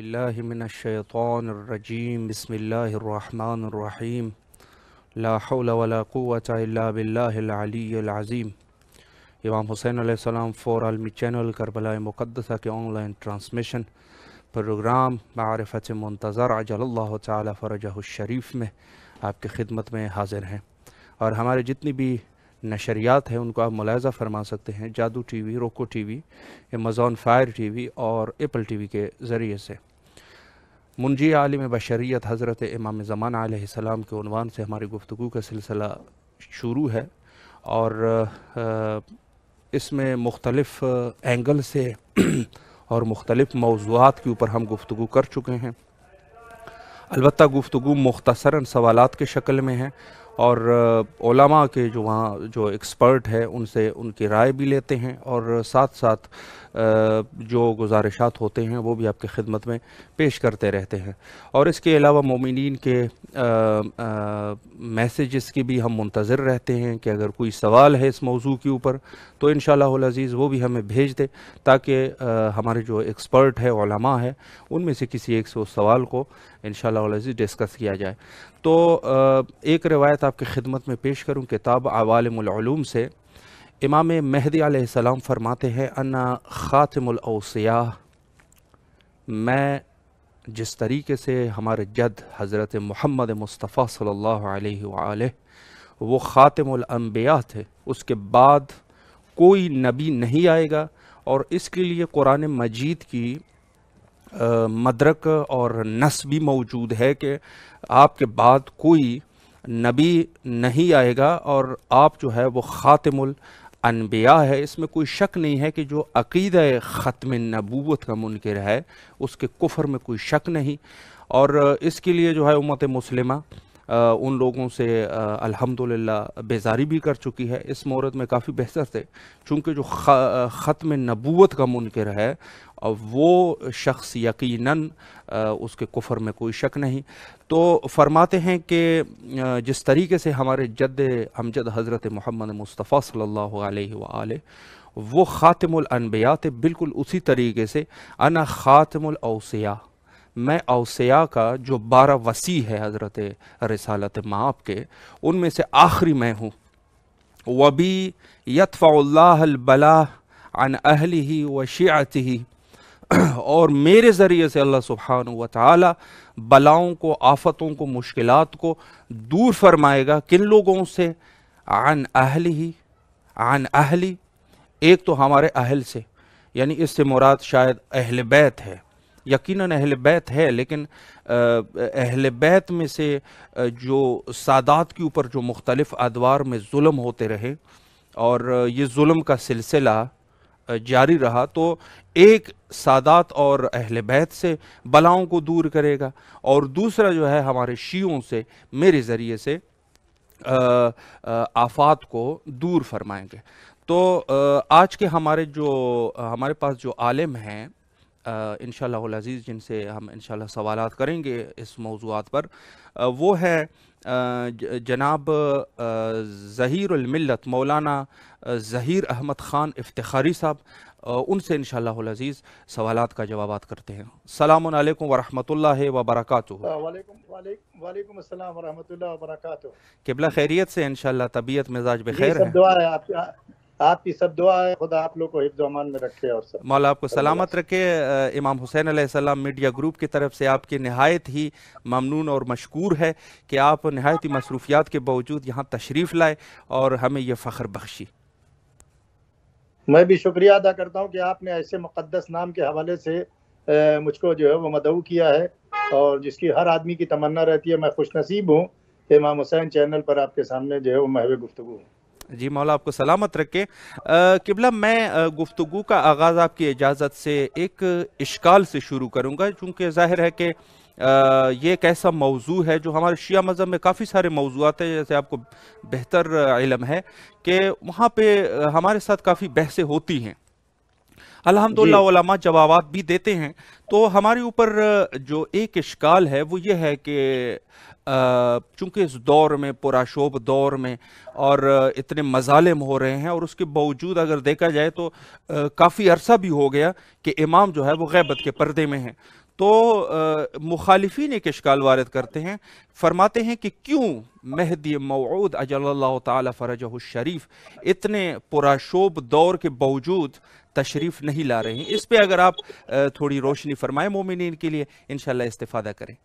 बिल्लाशैतरजीम बसमीम लाहौलाक़ुबिल्लाज़ीम इमाम हुसैन सलाम फ़ोर आलमी चैनल करबला मुक़दसा के ऑनलाइन ट्रांसमिशन प्रोग्राम मारफत मंतज़र अजल्ला तरजह शरीफ़ में आपकी ख़िदमत में हाजिर हैं और हमारे जितनी भी नशरियात हैं उनको आप मुलायजा फरमा सकते हैं Jadoo TV Roku TV Amazon Fire TV और एप्पल टी वी के ज़रिए से मुंजी आलम बशरीत हज़रत इमाम ज़मान आसमाम के उनवान से हमारी गुफ्तु का सिलसिला शुरू है और इसमें मुख्तलफ़ एंगल से और मुख्तलफ़ मौजूद के ऊपर हम गुफ्तु कर चुके हैं अलबत् गुफ्तु मुख्तसरा सवालत के शक्ल में है और ओलामा के जो वहाँ जो एक्सपर्ट है उनसे उनकी राय भी लेते हैं और साथ साथ जो गुजारिशात होते हैं वो भी आपकी खिदमत में पेश करते रहते हैं और इसके अलावा ममिन के मैसेजेस की भी हम मुंतज़र रहते हैं कि अगर कोई सवाल है इस मौजू के ऊपर तो इन शज़ीज़ वो भी हमें भेज दे ताकि हमारे जो एक्सपर्ट है है उनमें से किसी एक से उस सवाल को इन शजी डिस्कस किया जाए तो एक रिवायत आपकी खिदमत में पेश करूँ किताब आवालमूम से इमाम महदी आसमाम फरमाते हैं अन्ना ख़ातमलौसिया मैं जिस तरीके से हमारे जद हज़रत महमद मुस्तफ़ा सल्ला वो ख़ातमबिया थे उसके बाद कोई नबी नहीं आएगा और इसके लिए कुरान मजीद की मदरक और नस भी मौजूद है कि आपके बाद कोई नबी नहीं आएगा और आप जो है वो ख़ातिमुल अनबिया है इसमें कोई शक नहीं है कि जो अकीद ख़त्म नबूत का मुनकर है उसके कुफर में कोई शक नहीं और इसके लिए जो है उमत मुसलिमा उन लोगों से अल्हम्दुलिल्लाह बेजारी भी कर चुकी है इस मोहरत में काफ़ी बेहतर थे चूँकि जो ख़त्म नबूत का मुनकर है और वो शख्स यकीनन उसके कुफर में कोई शक नहीं तो फरमाते हैं कि जिस तरीके से हमारे जद हमजद हज़रत महमद मुस्तफ़ा सल्लल्लाहु अलैहि वसल्लम वो ख़ातमुल अनबिया थे बिल्कुल उसी तरीके से अना ख़ातमुल मैं अवसिया का जो बारह वसी है हज़रत रसालत माप के उनमें से आखिरी मैं हूँ वबी यतफ़ल्लाबला अन अहली व शियाती और मेरे ज़रिए से अल्लाह सुबहान व बलाओं को आफतों को मुश्किल को दूर फरमाएगा किन लोगों से आन अहली ही आन अहली एक तो हमारे अहल से यानी इससे मुराद शायद अहल बैत है यकीनन अहल बैत है लेकिन अहल बैत में से जो सादात के ऊपर जो मुख्तलिफ़ अदवार में जुल्म होते रहे और ये जुल्म का सिलसिला जारी रहा तो एक सादात और अहल बैत से बलाओं को दूर करेगा और दूसरा जो है हमारे शीयों से मेरे ज़रिए से आफात को दूर फरमाएंगे तो आज के हमारे जो हमारे पास जो आलिम हैं इन अज़ीज़ जिनसे हम इन सवाल करेंगे इस मौजूद पर वो है जनाब ज़हीरमिलत मौलाना ज़हीर अहमद ख़ान इफ्तारी साहब उनसे इन शजीज़ सवाल का जवाब करते हैं सलाम वरम वबरक किबला खैरियत से इन तबीयत मिजाज बखैर है आपकी सब दुआ है खुदा आप लोग को हिफ्ज अमान में रखे और सब मौला आपको सलामत रखे इमाम हुसैन सलाम मीडिया ग्रुप की तरफ से आपके नहायत ही ममनून और मशकूर है कि आप नहायत ही मसरूफियात के बावजूद यहाँ तशरीफ़ लाए और हमें यह फ़ख्र बख्शी मैं भी शुक्रिया अदा करता हूँ कि आपने ऐसे मुक़दस नाम के हवाले से मुझको जो है वो मदऊ किया है और जिसकी हर आदमी की तमन्ना रहती है मैं खुश नसीब हूँ इमाम हुसैन चैनल पर आपके सामने जो है वो महवे गुफ्तु हूँ जी मौला आपको सलामत रखे किबला मैं गुफ्तु का आगाज़ आपकी इजाज़त से एक इश्काल से शुरू करूँगा चूँकि ज़ाहिर है कि आ, ये एक ऐसा मौजू है जो हमारे शिया मज़हब में काफ़ी सारे मौजूद हैं जैसे आपको बेहतर इलम है कि वहाँ पे हमारे साथ काफ़ी बहसें होती हैं अलहमदिल्ला जवाब भी देते हैं तो हमारे ऊपर जो एक इश्काल है वो ये है कि चूँकि इस दौर में पुराशोभ दौर में और इतने मजालिम हो रहे हैं और उसके बावजूद अगर देखा जाए तो काफ़ी अरसा भी हो गया कि इमाम जो है वो गैबत के पर्दे में हैं तो मुखालफी एक इश्काल वारद करते हैं फरमाते हैं कि क्यों महदी मऊद अजल तरज शरीफ इतने पुराशोभ दौर के बावजूद तशरीफ़ नहीं ला रहे हैं इस पर अगर आप थोड़ी रोशनी फरमाएं मोमिन के लिए इन इस्तः करें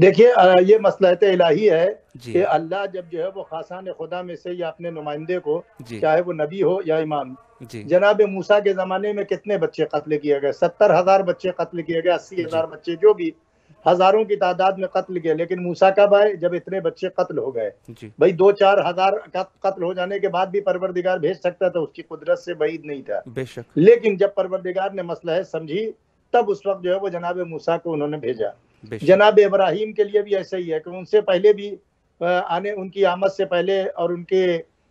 देखिए ये मसलहत इलाही है कि अल्लाह जब जो है वो खासान खुदा में से या अपने नुमाइंदे को चाहे वो नबी हो या इमाम जनाब मूसा के जमाने में कितने बच्चे कत्ल किए गए सत्तर हजार बच्चे कत्ल किए गए अस्सी हजार बच्चे जो भी हजारों की तादाद में कत्ल किए लेकिन मूसा कब आए जब इतने बच्चे कत्ल हो गए भाई दो चार हजार कत्ल हो जाने के बाद भी परवरदिगार भेज सकता था उसकी कुदरत से बईद नहीं था बेशक लेकिन जब परवरदिगार ने मसलहत समझी तब उस वक्त जो है वो जनाब मूसा को उन्होंने भेजा जनाब इब्राहिम के लिए भी ऐसा ही है कि उनसे पहले भी आने उनकी आमद से पहले और उनके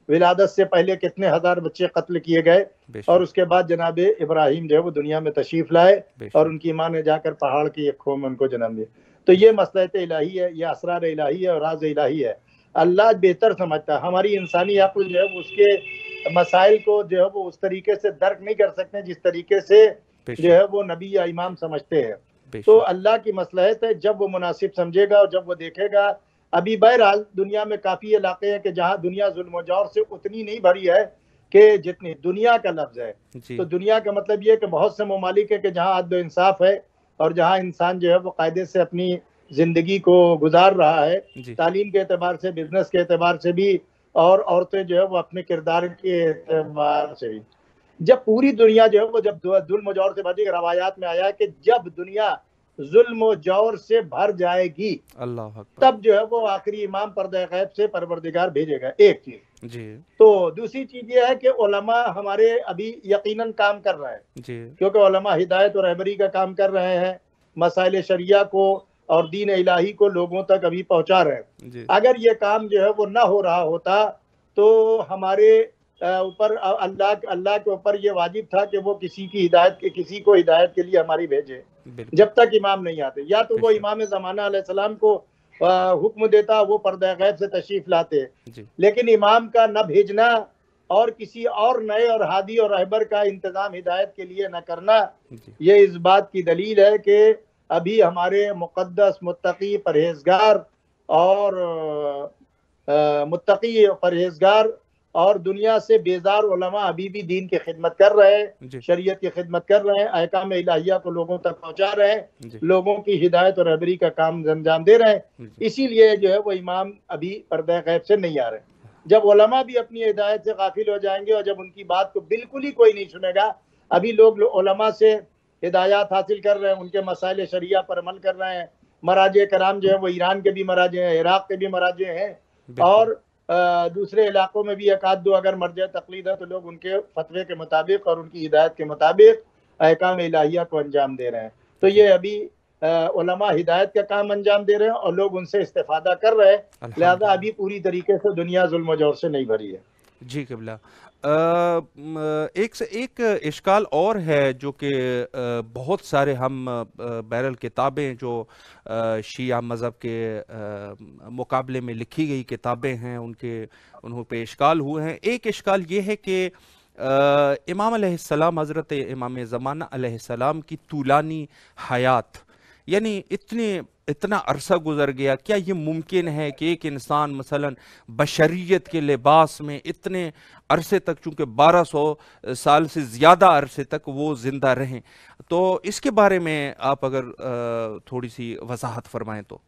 विलादत से पहले कितने हजार बच्चे कत्ल किए गए और उसके बाद जनाब इब्राहिम जो है वो दुनिया में तशीफ लाए और उनकी माँ ने जाकर पहाड़ की एक खो में उनको जन्म दिया तो ये मसलत इलाही है ये असरार इलाही है और राज इलाही है अल्लाह बेहतर समझता है हमारी इंसानी अक्ल जो है वो उसके मसाइल को जो है वो उस तरीके से दर्क नहीं कर सकते जिस तरीके से जो है वो नबी या इमाम समझते हैं तो अल्लाह की मसलहत है जब वो मुनासिब समझेगा और जब वो देखेगा अभी बहरहाल दुनिया में काफ़ी इलाके हैं कि जहाँ दुनिया जुल्म से उतनी नहीं भरी है कि जितनी दुनिया का लफ्ज़ है तो दुनिया का मतलब ये कि बहुत से ममालिक है कि जहाँ आद इंसाफ है और जहाँ इंसान जो है वो कायदे से अपनी ज़िंदगी को गुजार रहा है तालीम के अतबार से बिजनेस के अतबार से भी औरतें जो है वो अपने किरदार के अतबार से भी जब पूरी दुनिया जो है वो जब जुल्म जोर से भरती रवायात में आया कि जब दुनिया जुल्म जोर से भर जाएगी अल्लाह तब जो है वो आखिरी इमाम पर्दा गैब से परवरदिगार भेजेगा एक चीज जी तो दूसरी चीज ये है कि ओलमा हमारे अभी यकीनन काम कर रहे हैं जी क्योंकि ओलमा हिदायत और रहबरी का काम कर रहे हैं मसाइल शरिया को और दीन इलाही को लोगों तक अभी पहुंचा रहे हैं अगर ये काम जो है वो ना हो रहा होता तो हमारे ऊपर अल्लाह अल्लाह के ऊपर ये वाजिब था कि वो किसी की हिदायत के किसी को हिदायत के लिए हमारी भेजे जब तक इमाम नहीं आते या तो वो इमाम जमाना सलाम को हुक्म देता वो पर्दा गैब से तशरीफ लाते लेकिन इमाम का न भेजना और किसी और नए और हादी और रहबर का इंतजाम हिदायत के लिए न करना ये इस बात की दलील है कि अभी हमारे मुकदस मुतकी परहेजगार और मुतकी परहेजगार और दुनिया से बेजार उलमा अभी भी दीन की खिदमत कर रहे हैं शरीयत की खिदमत कर रहे हैं अहकाम इलाहिया को लोगों तक पहुंचा रहे हैं लोगों की हिदायत और रहबरी का काम अंजाम दे रहे हैं इसीलिए जो है वो इमाम अभी पर्दा गैब से नहीं आ रहे जब उलमा भी अपनी हिदायत से गाफिल हो जाएंगे और जब उनकी बात को बिल्कुल ही कोई नहीं सुनेगा अभी लोग उलमा से हिदायत हासिल कर रहे हैं उनके मसाइल शरिया पर अमल कर रहे हैं मराजे कराम जो है वो ईरान के भी मराजे हैं इराक के भी मराजे हैं और दूसरे इलाकों में भी एक आध दो अगर मर्ज तकलीद है तो लोग उनके फतवे के मुताबिक और उनकी हिदायत के मुताबिक अहकाम इलाहिया को अंजाम दे रहे हैं तो ये अभी हिदायत का काम अंजाम दे रहे हैं और लोग उनसे इस्तेफादा कर रहे हैं लिहाजा अभी पूरी तरीके से दुनिया जुल्म जोर से नहीं भरी है जी कबला एक से एक इश्काल और है जो कि बहुत सारे हम बैरल किताबें जो शिया मज़हब के मुकाबले में लिखी गई किताबें हैं उनके उन्हों पे इश्काल हुए हैं एक इश्काल ये है कि इमाम हज़रत इमाम ज़माना सलाम की तूलानी हयात यानी इतने इतना अरसा गुजर गया क्या ये मुमकिन है कि एक इंसान मसलन बशरीत के लिबास में इतने अरसे तक चूँकि 1200 साल से ज़्यादा अरसे तक वो ज़िंदा रहें तो इसके बारे में आप अगर थोड़ी सी वजाहत फरमाएँ तो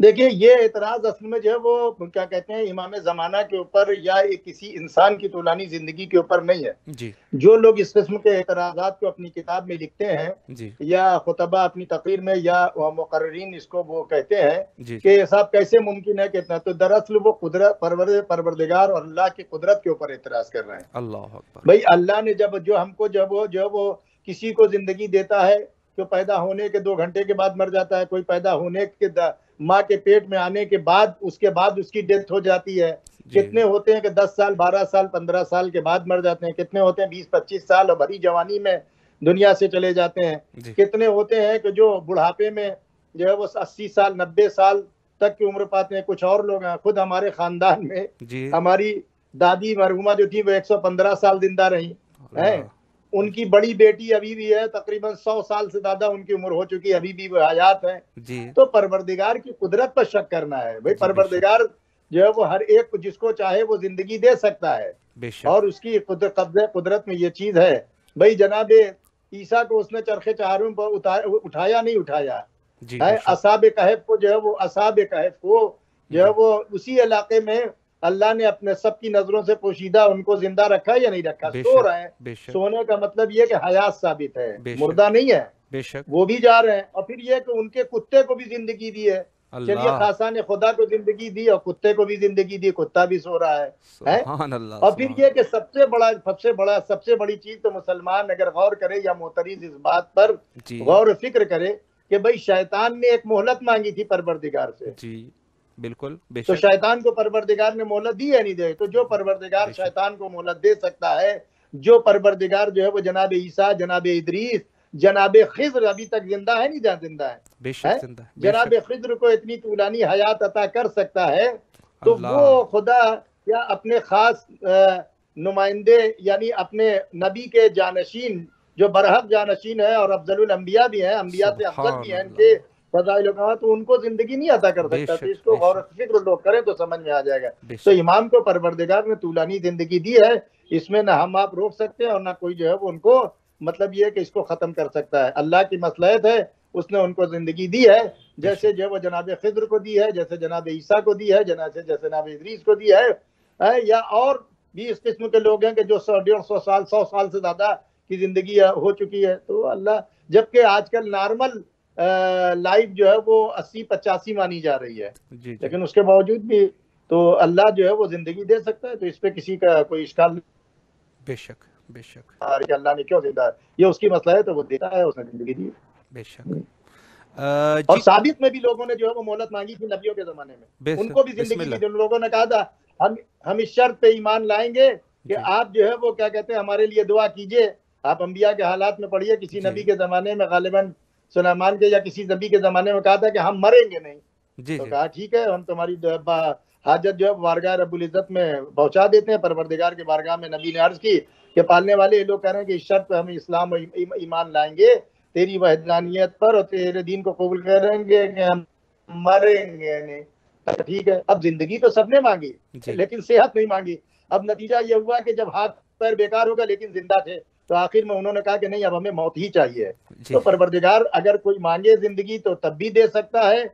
देखिए ये एतराज असल में जो है वो क्या कहते हैं इमाम जमाना के ऊपर या किसी इंसान की तोलानी जिंदगी के ऊपर नहीं है जी। जो लोग इस किस्म के एतराज को अपनी किताब में लिखते हैं या खुतबा अपनी तकरीर में या मुकर्रीन इसको वो कहते हैं कि साहब कैसे मुमकिन है कितना तो दरअसल वो कुदरत परवर परवरदिगार और अल्लाह की कुदरत के ऊपर एतराज कर रहे हैं अल्लाह भाई अल्लाह ने जब जो हमको जब वो जो वो किसी को जिंदगी देता है जो पैदा होने के दो घंटे के बाद मर जाता है कोई पैदा होने के माँ के पेट में आने के बाद उसके बाद उसकी डेथ हो जाती है कितने होते हैं कि 10 साल 12 साल 15 साल के बाद मर जाते हैं कितने होते हैं 20 25 साल और भरी जवानी में दुनिया से चले जाते हैं कितने होते हैं कि जो बुढ़ापे में जो है वो 80 साल 90 साल तक की उम्र पाते हैं कुछ और लोग हैं खुद हमारे खानदान में हमारी दादी मरहुमा जो थी वो एक साल जिंदा रही है उनकी बड़ी बेटी अभी भी है तकरीबन सौ साल से ज्यादा उनकी उम्र हो चुकी अभी भी वो हयात है तो परवरदिगार की कुदरत पर शक करना है भाई परवरदिगार जो है वो हर एक जिसको चाहे वो जिंदगी दे सकता है और उसकी कब्जे कुदरत में ये चीज है भाई जनाब ईसा को उसने चरखे चारों पर उठाया नहीं उठाया है असाब कहफ को जो है वो असाब कहफ को जो है वो उसी इलाके में अल्लाह ने अपने सबकी नजरों से पोशीदा उनको जिंदा रखा या नहीं रखा सो रहे हैं सोने का मतलब ये कि हयात साबित है मुर्दा नहीं है बेशक वो भी जा रहे हैं और फिर ये कि उनके कुत्ते को भी जिंदगी दी है चलिए खासा ने खुदा को जिंदगी दी और कुत्ते को भी जिंदगी दी कुत्ता भी सो रहा है, है? और फिर ये कि सबसे बड़ा सबसे बड़ा सबसे बड़ी चीज तो मुसलमान अगर गौर करे या मोहतरीज इस बात पर गौर फिक्र करे कि भाई शैतान ने एक मोहलत मांगी थी परवरदिगार से बिल्कुल तो शैतान को परवरदिगार ने मोहलत दी या नहीं दे तो जो परवरदिगार शैतान को मोहलत दे सकता है जो परवरदिगार जो है वो जनाब ईसा जनाब इदरीस जनाब खिज्र अभी तक जिंदा है नहीं जहाँ जिंदा है, जनाब खिज्र को इतनी तूलानी हयात अता कर सकता है तो वो खुदा या अपने खास नुमाइंदे यानी अपने नबी के जानशीन जो बरहक जानशीन है और अफजल अम्बिया भी हैं अम्बिया से अफजल भी हैं इनके फजाइल कहा तो उनको जिंदगी नहीं अदा कर सकता तो इसको गौर फिक्र लोग करें तो समझ में आ जाएगा तो इमाम को परवरदेगार ने तूलानी जिंदगी दी है इसमें ना हम आप रोक सकते हैं और ना कोई जो है वो उनको मतलब ये है कि इसको खत्म कर सकता है अल्लाह की मसलहत है उसने उनको जिंदगी दी है जैसे जो वो जनाब खिद्र को दी है जैसे जनाब ईसा को दी है जनासे जैसे जनाब इदरीस को दी है या और भी इस किस्म के लोग हैं कि जो सौ डेढ़ सौ साल सौ साल से ज्यादा की जिंदगी हो चुकी है तो अल्लाह जबकि आजकल नॉर्मल लाइफ जो है वो अस्सी पचासी मानी जा रही है जी, जी. लेकिन उसके बावजूद भी तो अल्लाह जो है वो जिंदगी दे सकता है तो इस पे किसी का कोई इश्काल बेशक बेशक अल्लाह ने क्यों जिंदा है ये उसकी मसला है तो वो देता है उसने जिंदगी दी बेशक हम्म। और साबित में भी लोगों ने जो है वो मोहलत मांगी थी नबियों के जमाने में उनको भी जिंदगी दी उन लोगों ने कहा था हम हम इस शर्त पे ईमान लाएंगे कि आप जो है वो क्या कहते हैं हमारे लिए दुआ कीजिए आप अम्बिया के हालात में पढ़िए किसी नबी के जमाने में गालिबा सुलेमान के या किसी नबी के जमाने में कहा था कि हम मरेंगे नहीं जी तो जी। कहा ठीक है हम तुम्हारी हाजत जो है वारगाह रबुल इज़्ज़त में पहुंचा देते हैं परवरदिगार के बारगाह में नबी ने अर्ज की कि पालने वाले लोग कह रहे हैं कि इस शर्त पर हम इस्लाम और ईमान लाएंगे तेरी वहदानियत पर और तेरे दीन को कबूल करेंगे कि हम मरेंगे नहीं तो ठीक है अब जिंदगी तो सबने मांगी लेकिन सेहत नहीं मांगी अब नतीजा ये हुआ कि जब हाथ पैर बेकार होगा लेकिन जिंदा थे तो आखिर में उन्होंने कहा कि नहीं अब हमें मौत ही चाहिए तो परवरदिगार अगर कोई मांगे जिंदगी तो तब भी दे सकता है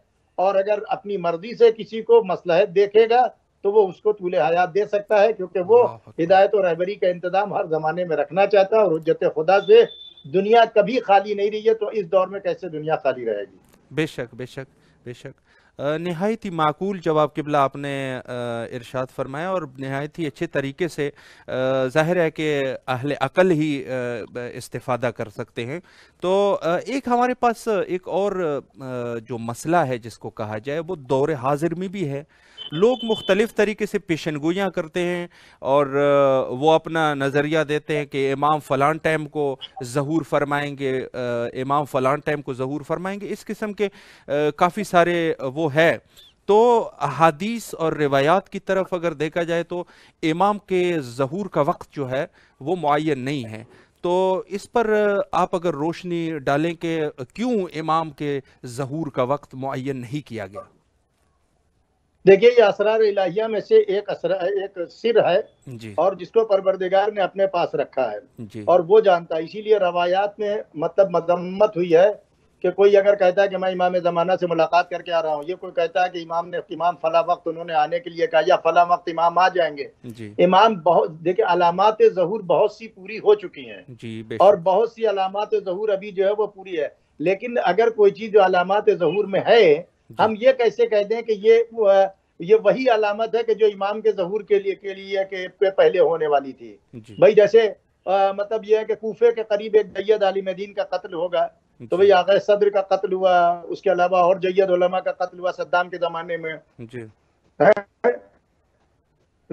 और अगर अपनी मर्जी से किसी को मसलहत देखेगा तो वो उसको तूले हयात दे सकता है क्योंकि वो हिदायत और रहबरी का इंतजाम हर जमाने में रखना चाहता है और उज्जत खुदा से दुनिया कभी खाली नहीं रही है तो इस दौर में कैसे दुनिया खाली रहेगी बेशक बेशक बेशक नहायत ही माकूल जवाब किबला आपने इरशाद फरमाया और नहायत ही अच्छे तरीके से ज़ाहिर है कि अहल अकल ही इस्तादा कर सकते हैं तो एक हमारे पास एक और जो मसला है जिसको कहा जाए वो दौर हाजिर में भी है लोग मुख्तलिफ़ तरीके से पेशन गोयाँ करते हैं और वो अपना नज़रिया देते हैं कि इमाम फ़लान टाइम को जहूर फरमाएंगे इमाम फ़लान टाइम को जहूर फरमाएंगे इस किस्म के काफ़ी सारे वो है तो हदीस और रिवायात की तरफ अगर देखा जाए तो इमाम के जहूर का वक्त जो है वो मुन नहीं है तो इस पर आप अगर रोशनी डालें कि क्यों इमाम के जहूर का वक्त मुन नहीं किया गया देखिए ये असरार इलाहिया में से एक असरा एक सिर है और जिसको परवरदिगार ने अपने पास रखा है और वो जानता है इसीलिए रवायात में मतलब मदम्मत हुई है कि कोई अगर कहता है कि मैं इमाम ज़माना से मुलाकात करके आ रहा हूँ ये कोई कहता है कि इमाम ने इमाम फला वक्त उन्होंने आने के लिए कहा या फला वक्त इमाम आ जाएंगे इमाम बहुत देखिए अलामत जहूर बहुत सी पूरी हो चुकी हैं और बहुत सी अलामत जहूर अभी जो है वो पूरी है लेकिन अगर कोई चीज़ जो अलामत जहूर में है हम ये कैसे कह दें कि ये ये वही अलामत है कि जो इमाम के जहूर के लिए के लिए के पहले होने वाली थी भाई जैसे आ, मतलब ये है कि कोफे के करीब एक जैद आलिम दीन का कत्ल होगा तो भाई आगे सदर का कत्ल हुआ उसके अलावा और जैद उलमा का कत्ल हुआ सद्दाम के जमाने में जी।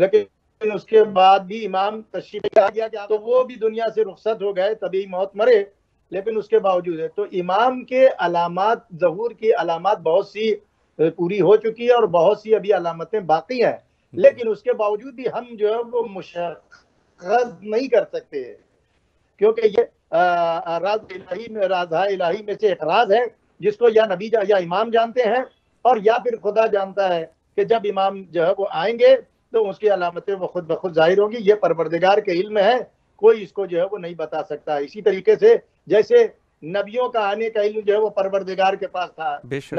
लेकिन उसके बाद भी इमाम तशरीफ आ गया तो वो भी दुनिया से रुखसत हो गए तभी मौत मरे लेकिन उसके बावजूद है तो इमाम के अलामत जहूर की अलामत बहुत सी पूरी हो चुकी है और बहुत सी अभी अलामतें बाकी हैं लेकिन उसके बावजूद भी हम जो है वो मुशक्क़त नहीं कर सकते क्योंकि ये राज इलाही में इलाही में से एक राज है जिसको या नबी जा, या इमाम जानते हैं और या फिर खुदा जानता है कि जब इमाम जो है वो आएंगे तो उसकी अलामतें वो खुद ब खुद जाहिर होंगी ये परवरदिगार के इल्म है कोई इसको जो है वो नहीं बता सकता इसी तरीके से जैसे नबियों का आने का इल्म जो है वो परवरदिगार के पास था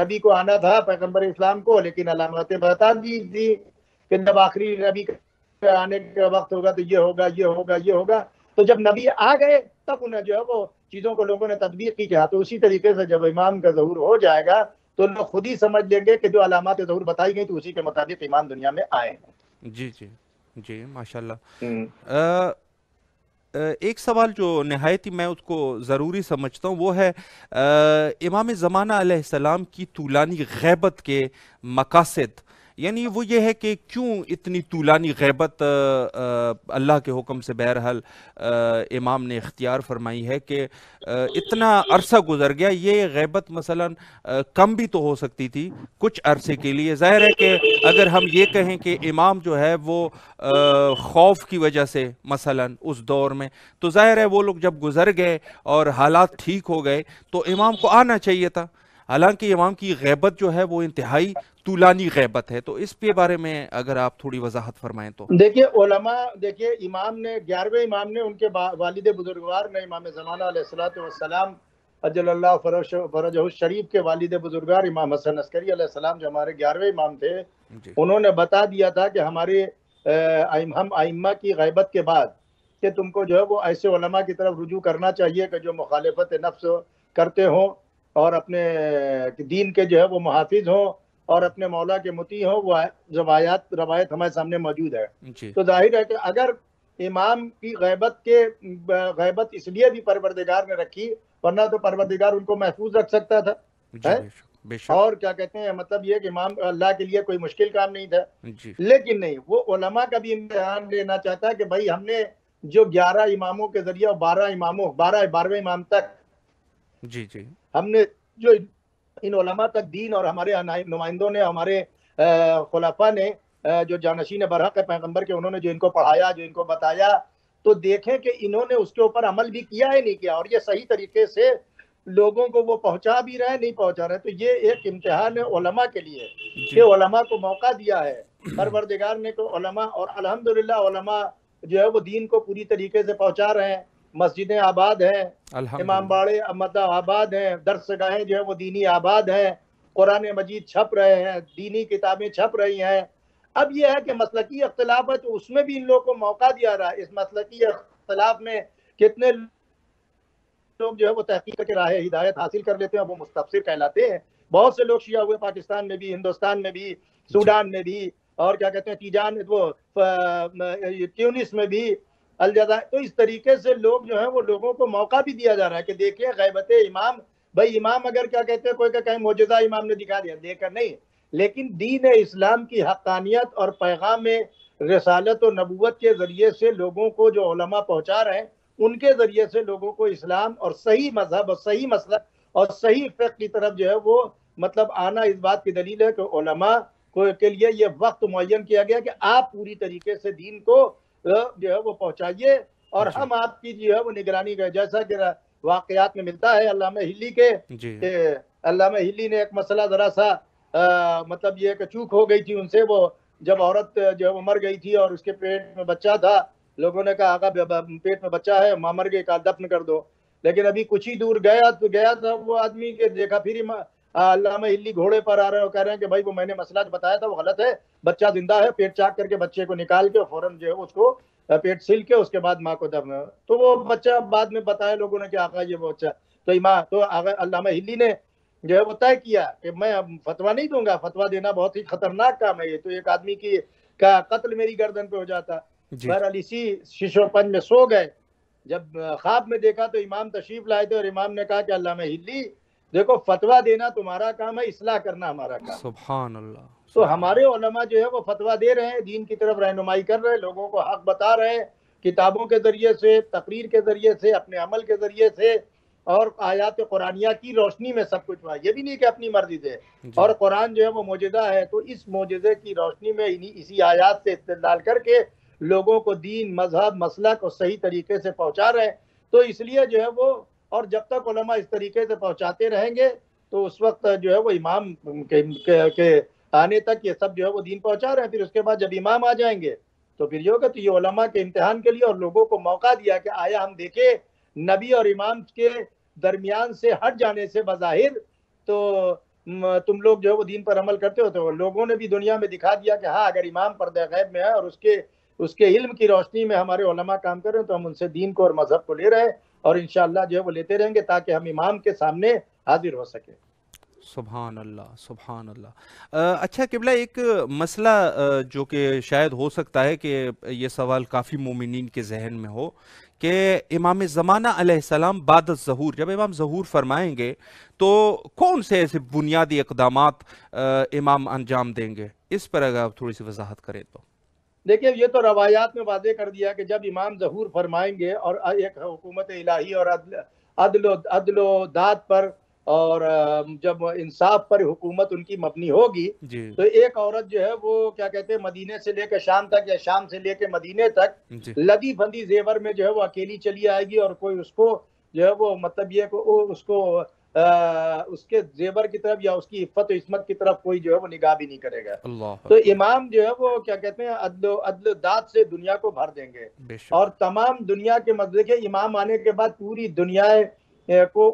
नबी को आना था पैगम्बर इस्लाम को लेकिन अलामतें बता दी थी कि जब आखिरी नबी का आने का वक्त होगा तो ये होगा ये होगा ये होगा तो जब नबी आ गए तब उन्हें जो है वो चीज़ों को लोगों ने तदबीर की चाह हाँ, तो उसी तरीके से जब इमाम का जहूर हो जाएगा तो लोग खुद ही समझ लेंगे कि जो अलामत जहूर बताई गई तो उसी के मुताबिक इमाम दुनिया में आए जी जी जी माशाल्लाह हम्म। एक सवाल जो नहायत ही मैं उसको ज़रूरी समझता हूँ वो है आ, इमाम ज़माना सलाम की तूलानी गैबत के मकासद यानी वो ये है कि क्यों इतनी तूलानी गैबत अल्लाह के हुक्म से बहरहाल इमाम ने इख्तियार फरमाई है कि इतना अरसा गुजर गया ये गैबत मसला कम भी तो हो सकती थी कुछ अरसे के लिए ज़ाहिर है कि अगर हम ये कहें कि इमाम जो है वो खौफ की वजह से मसला उस दौर में तो ज़ाहिर है वो लोग जब गुजर गए और हालात ठीक हो गए तो इमाम को आना चाहिए था हालांकि इवाम की गैबत जो है वो इंतहाई तुलानी गैबत है तो इस पे बारे में अगर आप थोड़ी वजाहत फरमाएं तो देखिए ओलमा देखिए इमाम ने ग्यारहवें इमाम ने उनके वालिद बुजुर्गवार ने इमाम जमानासलाम अजल्ला फरज शरीफ के वालिद बुजुर्गार इमाम हसन अस्करी जो हमारे ग्यारहवें इमाम थे उन्होंने बता दिया था कि हमारे हम आइम्मा की गैबत के बाद कि तुमको जो है वो ऐसे की तरफ रुजू करना चाहिए कि जो मुखालफत नफ्स करते हों और अपने दीन के जो है वो मुहाफिज हों और अपने मौला के मुती हों वो रवायात रवायत हमारे सामने मौजूद है तो जाहिर है कि अगर इमाम की गैबत के गैबत इसलिए भी परवरदिगार ने रखी वरना तो परवरदिगार उनको महफूज रख सकता था है बेशक। और क्या कहते हैं मतलब ये कि इमाम अल्लाह के लिए कोई मुश्किल काम नहीं था लेकिन नहीं वो उलमा का भी इम्तहान लेना चाहता है कि भाई हमने जो ग्यारह इमामों के जरिए और बारह इमामों बारह बारहवें इमाम तक जी जी हमने जो इन ओलमा तक दीन और हमारे नुमाइंदों ने हमारे खुलाफा ने जो जानशीन बरहक है पैगम्बर के उन्होंने जो इनको पढ़ाया जो इनको बताया तो देखें कि इन्होंने उसके ऊपर अमल भी किया है नहीं किया और ये सही तरीके से लोगों को वो पहुंचा भी रहे नहीं पहुंचा रहे तो ये एक इम्तहान है ओलमा के लिए ये ओलमा को मौका दिया है परवरदिगार ने तो ओलमा और अलहमदुल्लामा जो है वो दीन को पूरी तरीके से पहुंचा रहे हैं मस्जिदें आबाद हैं इमाम बाड़े मदा आबाद हैं दरसगाहें जो है वो दीनी आबाद हैं कुरान मजीद छप रहे हैं दीनी किताबें छप रही हैं अब यह है कि मसलकी अख्तिलाफ है तो उसमें भी इन लोगों को मौका दिया रहा है इस मसलकी अख्तिलाफ में कितने लोग जो है वो तहकीक के राह हिदायत हासिल कर लेते हैं वो मुस्तफिर कहलाते हैं बहुत से लोग शिया हुए पाकिस्तान में भी हिंदुस्तान में भी अच्छा। सूडान में भी और क्या कहते हैं तीजान वो ट्यूनिस में भी अलजदा तो इस तरीके से लोग जो है वो लोगों को मौका भी दिया जा रहा है कि देखिए गैबत इमाम भाई इमाम अगर क्या कहते हैं कोई कहीं मौजूदा इमाम ने दिखा दिया देकर नहीं लेकिन दीन इस्लाम की हकानियत और पैगाम में रसालत और नबूत के ज़रिए से लोगों को जो ओलमा पहुँचा रहे हैं उनके ज़रिए से लोगों को इस्लाम और सही मजहब और सही मसल और सही फेक की तरफ जो है वो मतलब आना इस बात की दलील है कि ओलमा को के लिए ये वक्त मुन किया गया कि आप पूरी तरीके से दीन को जो है वो पहुंचाइए और हम आपकी जो है वो निगरानी का जैसा कि वाकयात में मिलता है अलामा हिली के, अलामा हिली ने एक मसला जरा सा आ, मतलब ये कि चूक हो गई थी उनसे वो जब औरत जो है वो मर गई थी और उसके पेट में बच्चा था लोगों ने कहा आगा पेट में बच्चा है माँ मर गई का दफ्न कर दो लेकिन अभी कुछ ही दूर गया तो गया था वो आदमी के देखा फिर अल्लाह इली घोड़े पर आ रहे हो कह रहे हैं कि भाई वो मैंने मसला जो बताया था वो गलत है बच्चा जिंदा है पेट चाक करके बच्चे को निकाल के फौरन जो है उसको पेट सिल के उसके बाद माँ को दम तो वो बच्चा बाद में बताया लोगों ने कि आका ये बच्चा तो इमां तो अल्लामा हिली ने जो है वो तय किया कि मैं अब फतवा नहीं दूंगा फतवा देना बहुत ही खतरनाक काम है ये तो एक आदमी की का कत्ल मेरी गर्दन पे हो जाता बहरहाल इसी शिशोपन में सो गए जब ख्वाब में देखा तो इमाम तशीफ लाए थे और इमाम ने कहा कि अल्लाह हिली देखो फतवा देना तुम्हारा काम है इसलाह करना हमारा काम सुबह अल्लाह तो हमारे उलमा जो है वो फतवा दे रहे हैं दीन की तरफ रहनुमाई कर रहे हैं लोगों को हक बता रहे हैं किताबों के जरिए से तकरीर के जरिए से अपने अमल के जरिए से और आयात कुरानिया की रोशनी में सब कुछ हुआ ये भी नहीं कि अपनी मर्जी से और कुरान जो है वो मौजूदा है तो इस मौजूदे की रोशनी में इसी आयात से इस्तेदाल करके लोगों को दीन मजहब मसलक और सही तरीके से पहुंचा रहे हैं तो इसलिए जो है वो और जब तक उलमा इस तरीके से पहुंचाते रहेंगे तो उस वक्त जो है वो इमाम के, के, के आने तक ये सब जो है वो दीन पहुंचा रहे हैं फिर उसके बाद जब इमाम आ जाएंगे तो फिर ये होगा तो ये उलमा के इम्तहान के लिए और लोगों को मौका दिया कि आया हम देखे नबी और इमाम के दरमियान से हट जाने से बज़ाहिर तो तुम लोग जो है वो दीन पर अमल करते हो तो लोगों ने भी दुनिया में दिखा दिया कि हाँ अगर इमाम पर गैब में है और उसके उसके इल्म की रोशनी में हमारे उलमा काम कर रहे हैं तो हम उनसे दीन को और मजहब को ले रहे हैं और इन जो है वो लेते रहेंगे ताकि हम इमाम के सामने हाजिर हो सकें सुबहान अल्लाह सुबहान अल्लाह अच्छा किबला एक मसला जो कि शायद हो सकता है कि ये सवाल काफ़ी मोमिन के जहन में हो कि इमाम ज़माना सलाम बाद जहूर जब इमाम जहूर फरमाएंगे तो कौन से ऐसे बुनियादी इकदाम इमाम अंजाम देंगे इस पर अगर आप थोड़ी सी वजाहत करें तो देखिए ये तो रवायात में वादे कर दिया कि जब इमाम जहूर फरमाएंगे और एक हुकूमत इलाही और अदलो अदलो दाद पर और जब इंसाफ पर हुकूमत उनकी मबनी होगी तो एक औरत जो है वो क्या कहते हैं मदीने से लेकर शाम तक या शाम से लेकर मदीने तक लदी फंदी जेवर में जो है वो अकेली चली आएगी और कोई उसको जो है वो मतलब ये को उसको आ, उसके जेबर की तरफ या उसकी इफ्फत इस्मत की तरफ कोई जो है वो निगाह भी नहीं करेगा तो इमाम जो है वो क्या कहते हैं अदल अदल दात से दुनिया को भर देंगे और तमाम दुनिया के मसले मतलब के इमाम आने के बाद पूरी दुनिया को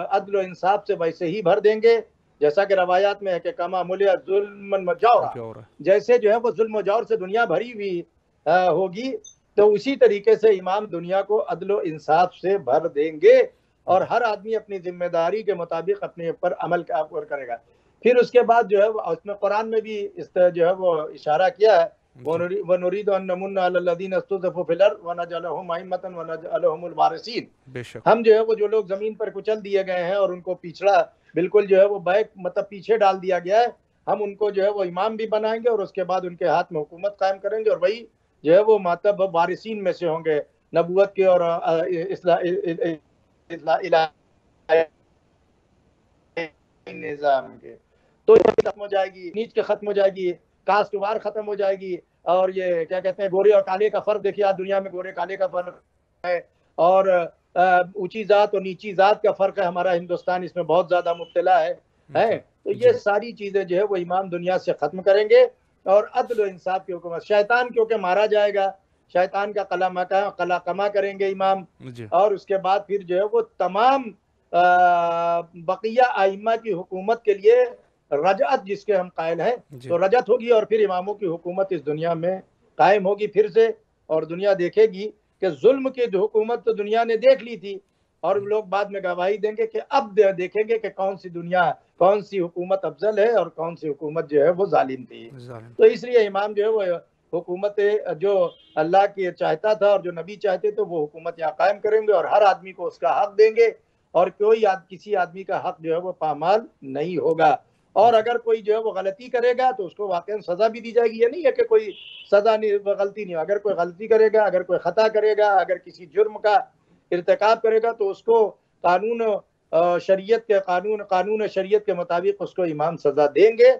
अदल इंसाफ से वैसे ही भर देंगे जैसा कि रवायात में है कि कमा मुलिया जुल्म जैसे जो है वो जुल्म से दुनिया भरी हुई होगी तो उसी तरीके से इमाम दुनिया को अदल इंसाफ से भर देंगे और हर आदमी अपनी जिम्मेदारी के मुताबिक अपने ऊपर अमल करेगा फिर उसके बाद जो है उसमें कुरान में भी इस जो है वो इशारा किया है हम जो है वो जो लोग जमीन पर कुचल दिए गए हैं और उनको पिछड़ा बिल्कुल जो है वो बैक मतलब पीछे डाल दिया गया है हम उनको जो है वो इमाम भी बनाएंगे और उसके बाद उनके हाथ में हुकूमत कायम करेंगे और वही जो है वो मतलब वारिसीन में से होंगे नबूत के और तो खत्म हो जाएगी नीच के खत्म हो जाएगी कास्टवार खत्म हो जाएगी और ये क्या कहते हैं गोरे और काले का फर्क देखिए आज दुनिया में गोरे काले का फर्क है और ऊंची जात और नीची जात का फर्क है हमारा हिंदुस्तान इसमें बहुत ज्यादा मुबतला है है तो ये सारी चीजें जो है वो इमाम दुनिया से खत्म करेंगे और अदल इंसाफ की हुकूमत शैतान क्योंकि मारा जाएगा शैतान का कला मका कला कमा करेंगे इमाम और उसके बाद फिर जो है वो तमाम बकिया आइमा की हुकूमत के लिए रजत जिसके हम कायल हैं तो रजत होगी और फिर इमामों की हुकूमत इस दुनिया में कायम होगी फिर से और दुनिया देखेगी कि जुल्म की हुकूमत तो दुनिया ने देख ली थी और लोग बाद में गवाही देंगे कि अब देखेंगे कि कौन सी दुनिया कौन सी हुकूमत अफजल है और कौन सी हुकूमत जो है वो जालिम थी जालिम। तो इसलिए इमाम जो है वो हुकूमत जो अल्लाह के चाहता था और जो नबी चाहते थे वो हुकूमत यहाँ कायम करेंगे और हर आदमी को उसका हक देंगे और कोई आद, किसी आदमी का हक जो है वो पामाल नहीं होगा और अगर कोई जो है वो गलती करेगा तो उसको वाकई सजा भी दी जाएगी ये नहीं है कि कोई सजा नहीं गलती नहीं अगर कोई गलती करेगा अगर कोई खता करेगा अगर किसी जुर्म का इरतक करेगा तो उसको कानून शरीयत के कानून कानून शरीयत के मुताबिक उसको इमाम सजा देंगे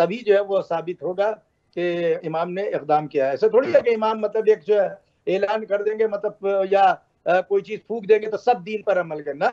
तभी जो है वो साबित होगा कि इमाम ने इकदाम किया है ऐसा थोड़ी है कि इमाम मतलब एक जो है ऐलान कर देंगे मतलब या कोई चीज फूक देंगे तो सब दीन पर अमल करना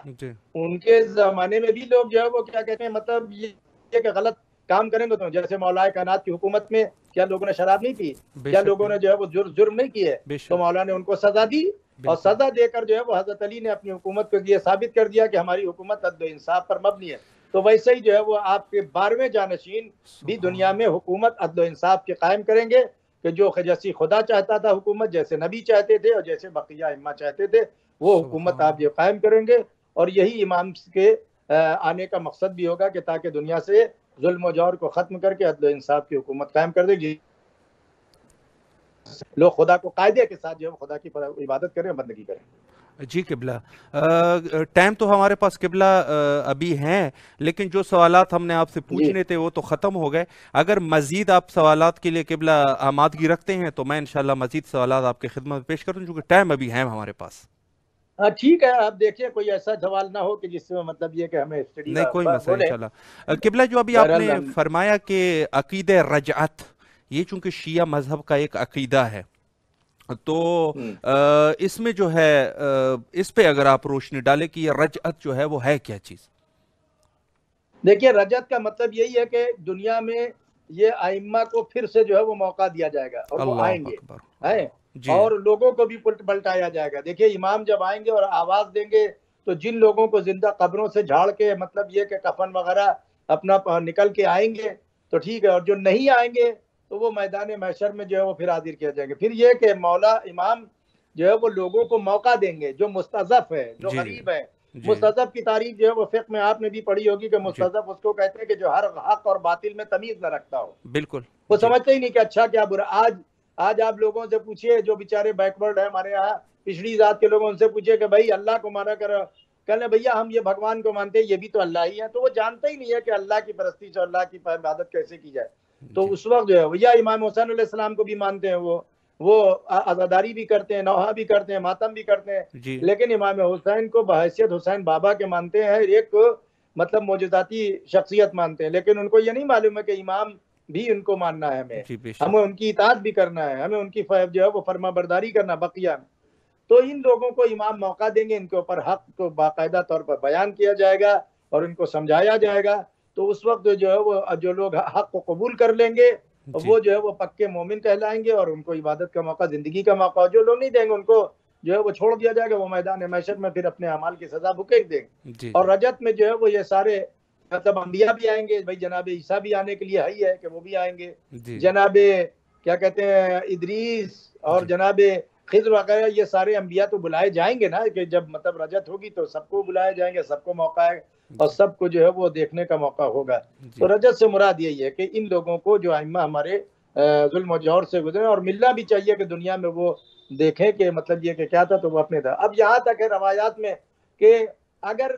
उनके जमाने में भी लोग जो है वो क्या कहते हैं मतलब ये, ये गलत काम करेंगे तो जैसे मौलाना कायनात की हुकूमत में क्या लोगों ने शराब नहीं पी क्या लोगों ने जो है वो जुर्म जुर्म नहीं किए तो मौलाना ने उनको सजा दी और सजा देकर जो है वो हजरत अली ने अपनी हुकूमत को यह साबित कर दिया कि हमारी हुकूमत अदल इंसाफ पर मबनी है तो वैसे ही जो है वो आपके बारहवें जानशीन भी दुनिया में हुकूमत अदल इंसाफ के कायम करेंगे कि जो जैसी खुदा चाहता था हुकूमत जैसे नबी चाहते थे और जैसे बकिया इमां चाहते थे वो हुकूमत आप जो कायम करेंगे और यही इमाम के आने का मकसद भी होगा कि ताकि दुनिया से जुल्म जोर को ख़त्म करके अदल इंसाफ की हुकूमत कायम कर देगी लोग खुदा को कायदे के साथ जो है खुदा की इबादत करें बंदगी करें जी किबला टाइम तो हमारे पास किबला अभी हैं लेकिन जो सवाल हमने आपसे पूछने थे वो तो ख़त्म हो गए अगर मज़ीद आप सवाल के लिए किबला आमादगी रखते हैं तो मैं इनशाला मज़ीद सवाल आपके खिदमत में पेश करूँ चूँकि टाइम अभी है हमारे पास हाँ, ठीक है आप देखिए कोई ऐसा सवाल ना हो कि जिसमें मतलब ये कि हमें नहीं कोई मसला किबला जो अभी आपने फरमाया कि अकीद रजात ये चूंकि शिया मजहब का एक अकीदा है तो हम्म। इसमें जो है इस पे अगर आप रोशनी डालें कि ये रजत जो है वो है क्या चीज देखिए रजत का मतलब यही है कि दुनिया में ये आइम्मा को फिर से जो है वो मौका दिया जाएगा और वो आएंगे है और लोगों को भी पलटाया जाएगा देखिए इमाम जब आएंगे और आवाज देंगे तो जिन लोगों को जिंदा कब्रों से झाड़ के मतलब ये कि कफन वगैरह अपना निकल के आएंगे तो ठीक है और जो नहीं आएंगे तो वो मैदान मैशर में जो है वो फिर हाजिर किया जाएंगे फिर ये कि मौला इमाम जो है वो लोगों को मौका देंगे जो मुस्तफ है जो गरीब है मुस्तफ की तारीफ जो है वो फिक में आपने भी पढ़ी होगी कि मुस्तफ उसको कहते हैं कि जो हर हक और बातिल में तमीज न रखता हो बिल्कुल वो समझते ही नहीं कि अच्छा क्या बुरा आज आज आप लोगों से पूछिए जो बेचारे बैकवर्ड है हमारे यहाँ पिछड़ी जात के लोग उनसे पूछिए कि भाई अल्लाह को माना करो कहें भैया हम ये भगवान को मानते हैं ये भी तो अल्लाह ही है तो वो जानते ही नहीं है कि अल्लाह की परस्ती और अल्लाह की इबादत कैसे की जाए तो उस वक्त जो है वो या इमाम हुसैन को भी मानते हैं वो वो आजादारी भी करते हैं नौहा भी करते हैं मातम भी करते हैं लेकिन इमाम हुसैन को बहसीत हुसैन बाबा के मानते हैं एक मतलब मोजाती शख्सियत मानते हैं लेकिन उनको ये नहीं मालूम है कि इमाम भी उनको मानना है हमें हमें उनकी इताद भी करना है हमें उनकी जो है वो फर्मा बरदारी करना बकिया में तो इन लोगों को इमाम मौका देंगे इनके ऊपर हक को बाकायदा तौर पर बयान किया जाएगा और उनको समझाया जाएगा तो उस वक्त जो है वो जो लोग हक को कबूल कर लेंगे वो जो है वो पक्के मोमिन कहलाएंगे और उनको इबादत का मौका जिंदगी का मौका जो लोग नहीं देंगे उनको जो है वो छोड़ दिया जाएगा वो मैदान मैशर में फिर अपने अमाल की सजा भुकेक देंगे और रजत में जो है वो ये सारे मतलब अम्बिया भी आएंगे भाई जनाब ईसा भी आने के लिए है ही है कि वो भी आएंगे जनाब क्या कहते हैं इदरीस और जनाब खिज वगैरह ये सारे अम्बिया तो बुलाए जाएंगे ना कि जब मतलब रजत होगी तो सबको बुलाए जाएंगे सबको मौका है और सबको जो है वो देखने का मौका होगा तो रजत से मुराद यही है कि इन लोगों को जो आइमा हमारे जुल्म से गुजरे और मिलना भी चाहिए कि दुनिया में वो देखें कि मतलब ये कि क्या था तो वो अपने था अब यहाँ तक है रवायात में कि अगर